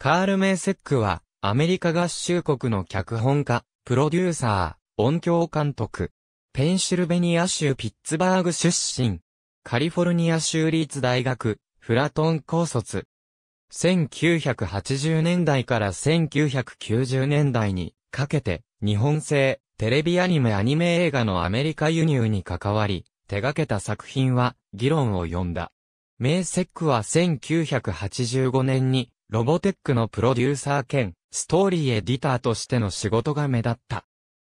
カール・メイセックは、アメリカ合衆国の脚本家、プロデューサー、音響監督。ペンシルベニア州ピッツバーグ出身。カリフォルニア州立大学、フラトン高卒。1980年代から1990年代にかけて、日本製、テレビアニメアニメ映画のアメリカ輸入に関わり、手掛けた作品は、議論を呼んだ。メイセックは1985年に、ロボテックのプロデューサー兼、ストーリーエディターとしての仕事が目立った。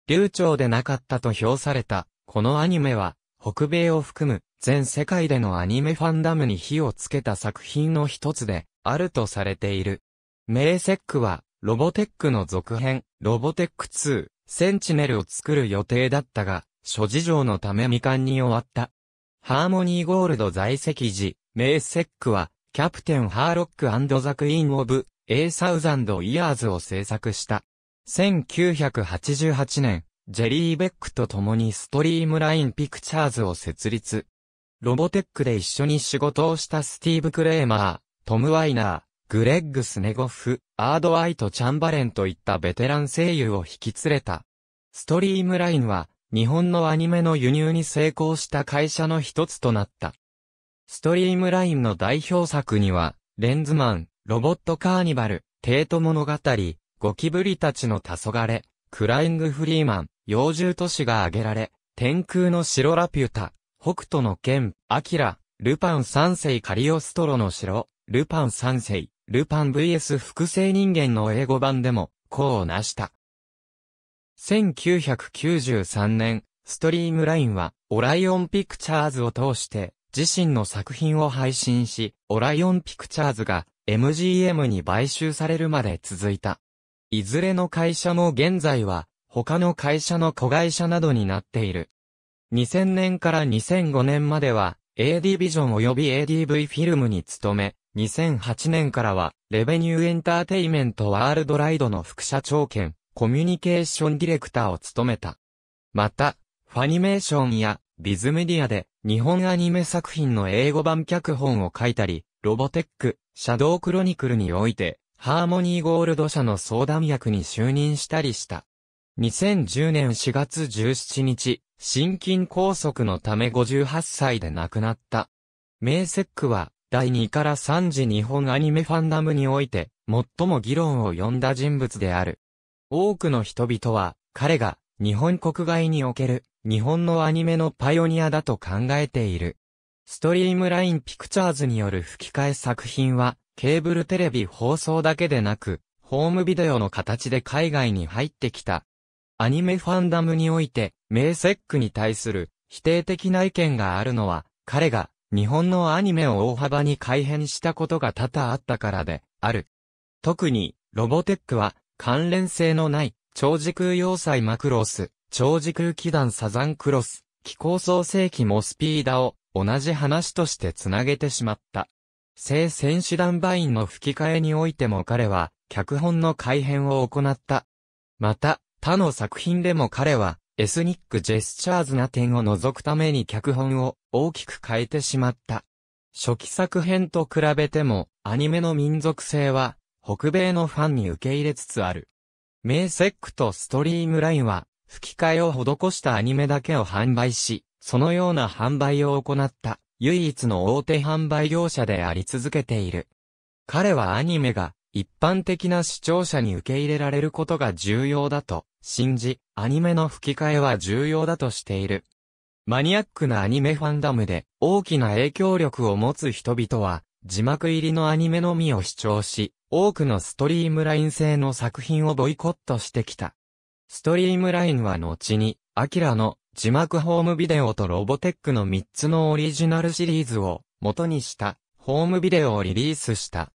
流暢でなかったと評された、このアニメは、北米を含む全世界でのアニメファンダムに火をつけた作品の一つで、あるとされている。メーセックは、ロボテックの続編、ロボテック2、センチネルを作る予定だったが、諸事情のため未完に終わった。ハーモニーゴールド在籍時、メーセックは、キャプテン・ハーロックザ・クイーン・オブ・エーサウザンド・イヤーズを制作した。1988年、ジェリー・ベックと共にストリームライン・ピクチャーズを設立。ロボテックで一緒に仕事をしたスティーブ・クレーマー、トム・ワイナー、グレッグ・スネゴフ、アード・アイト・チャンバレンといったベテラン声優を引き連れた。ストリームラインは、日本のアニメの輸入に成功した会社の一つとなった。ストリームラインの代表作には、レンズマン、ロボットカーニバル、テート物語、ゴキブリたちの黄昏、クライングフリーマン、幼獣都市が挙げられ、天空の城ラピュタ、北斗の剣、アキラ、ルパン三世カリオストロの城、ルパン三世、ルパン VS 複製人間の英語版でも、こうなした。1993年、ストリームラインは、オライオンピクチャーズを通して、自身の作品を配信し、オライオンピクチャーズが MGM に買収されるまで続いた。いずれの会社も現在は他の会社の子会社などになっている。2000年から2005年までは AD ビジョン及び ADV フィルムに勤め、2008年からはレベニューエンターテイメントワールドライドの副社長兼コミュニケーションディレクターを務めた。また、ファニメーションやビズメディアで日本アニメ作品の英語版脚本を書いたり、ロボテック、シャドウクロニクルにおいて、ハーモニーゴールド社の相談役に就任したりした。2010年4月17日、心筋梗塞のため58歳で亡くなった。メイセックは、第2から3次日本アニメファンダムにおいて、最も議論を呼んだ人物である。多くの人々は、彼が、日本国外における、日本のアニメのパイオニアだと考えている。ストリームラインピクチャーズによる吹き替え作品は、ケーブルテレビ放送だけでなく、ホームビデオの形で海外に入ってきた。アニメファンダムにおいて、名セックに対する否定的な意見があるのは、彼が日本のアニメを大幅に改変したことが多々あったからで、ある。特に、ロボテックは関連性のない超時空要塞マクロス、超時空気団サザンクロス、気候創世記モスピーダを同じ話として繋げてしまった。聖戦士団バインの吹き替えにおいても彼は、脚本の改編を行った。また、他の作品でも彼は、エスニックジェスチャーズな点を除くために脚本を大きく変えてしまった。初期作編と比べても、アニメの民族性は、北米のファンに受け入れつつある。名セックとストリームラインは、吹き替えを施したアニメだけを販売し、そのような販売を行った、唯一の大手販売業者であり続けている。彼はアニメが、一般的な視聴者に受け入れられることが重要だと信じ、アニメの吹き替えは重要だとしている。マニアックなアニメファンダムで大きな影響力を持つ人々は字幕入りのアニメのみを主張し、多くのストリームライン製の作品をボイコットしてきた。ストリームラインは後に、アキラの字幕ホームビデオとロボテックの3つのオリジナルシリーズを元にしたホームビデオをリリースした。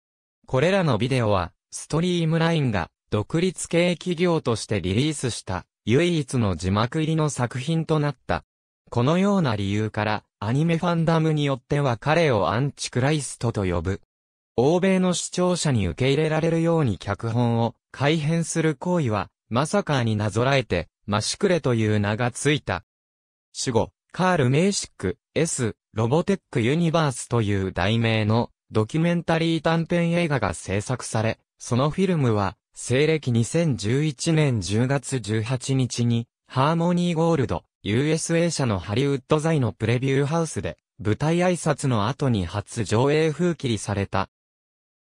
これらのビデオは、ストリームラインが独立系企業としてリリースした唯一の字幕入りの作品となった。このような理由から、アニメファンダムによっては彼をアンチクライストと呼ぶ。欧米の視聴者に受け入れられるように脚本を改変する行為は、まさかになぞらえて、マシクレという名がついた。主語、カール・メイシック、S、ロボテック・ユニバースという題名のドキュメンタリー短編映画が制作され、そのフィルムは、西暦2011年10月18日に、ハーモニーゴールド、USA 社のハリウッド在のプレビューハウスで、舞台挨拶の後に初上映風切りされた。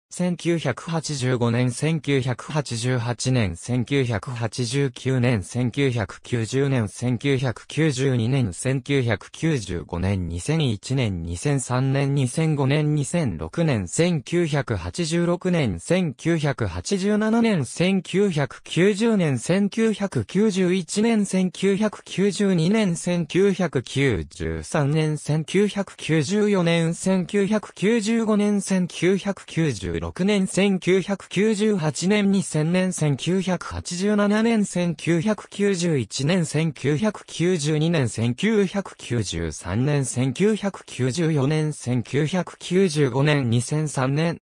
1985年、1988年、1989年、1990年、1992年、1995年、2001年、2003年、2005年、2006年、1986年、1987年、1990年、1991年、1992年、1993年、1994年、1995年、1995年、1 9 9 6年1998年2000年1987年1991年1992年1993年1994年1995年2003年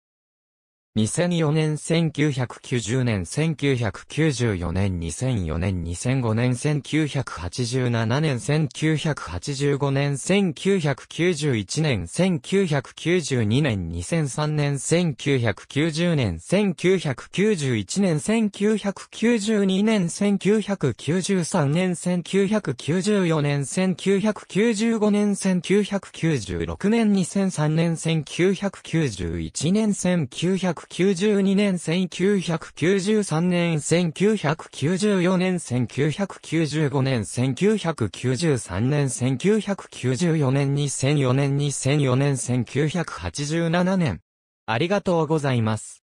2004年1990年1994年2004年2005年1987年1985年1991年1992年2003年1990年1991年1992年1993年1994年1995年1996年2003年1991年1995 1992年、1993年、1994年、1995年、1993年、1994年、2004年、2004年、1987年。ありがとうございます。